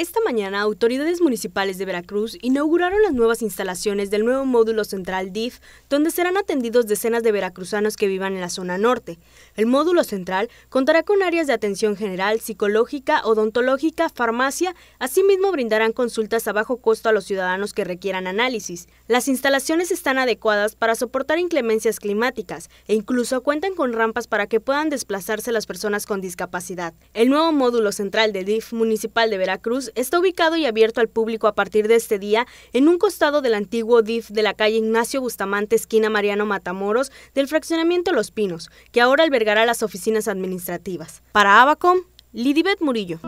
Esta mañana, autoridades municipales de Veracruz inauguraron las nuevas instalaciones del nuevo módulo central DIF, donde serán atendidos decenas de veracruzanos que vivan en la zona norte. El módulo central contará con áreas de atención general, psicológica, odontológica, farmacia, asimismo brindarán consultas a bajo costo a los ciudadanos que requieran análisis. Las instalaciones están adecuadas para soportar inclemencias climáticas e incluso cuentan con rampas para que puedan desplazarse las personas con discapacidad. El nuevo módulo central de DIF municipal de Veracruz está ubicado y abierto al público a partir de este día en un costado del antiguo DIF de la calle Ignacio Bustamante, esquina Mariano Matamoros, del fraccionamiento Los Pinos, que ahora albergará las oficinas administrativas. Para Abacom, Lidibet Murillo.